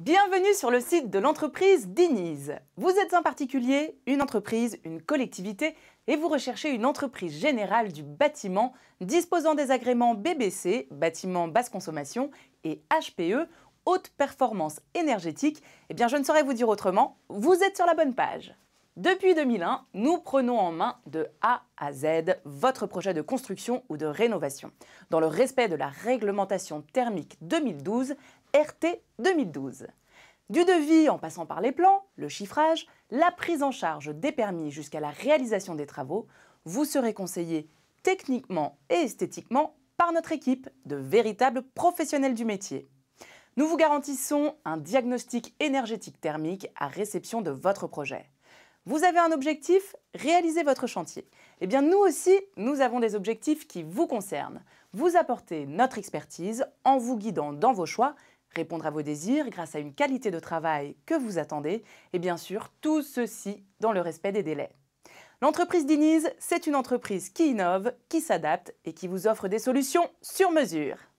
Bienvenue sur le site de l'entreprise Diniz. Vous êtes un particulier, une entreprise, une collectivité et vous recherchez une entreprise générale du bâtiment disposant des agréments BBC, bâtiment basse consommation, et HPE, haute performance énergétique. Eh bien, je ne saurais vous dire autrement, vous êtes sur la bonne page. Depuis 2001, nous prenons en main de A à Z votre projet de construction ou de rénovation, dans le respect de la réglementation thermique 2012, RT 2012. Du devis en passant par les plans, le chiffrage, la prise en charge des permis jusqu'à la réalisation des travaux, vous serez conseillé techniquement et esthétiquement par notre équipe de véritables professionnels du métier. Nous vous garantissons un diagnostic énergétique thermique à réception de votre projet. Vous avez un objectif, réalisez votre chantier. Eh bien nous aussi, nous avons des objectifs qui vous concernent. Vous apportez notre expertise en vous guidant dans vos choix, répondre à vos désirs grâce à une qualité de travail que vous attendez et bien sûr tout ceci dans le respect des délais. L'entreprise Diniz, c'est une entreprise qui innove, qui s'adapte et qui vous offre des solutions sur mesure.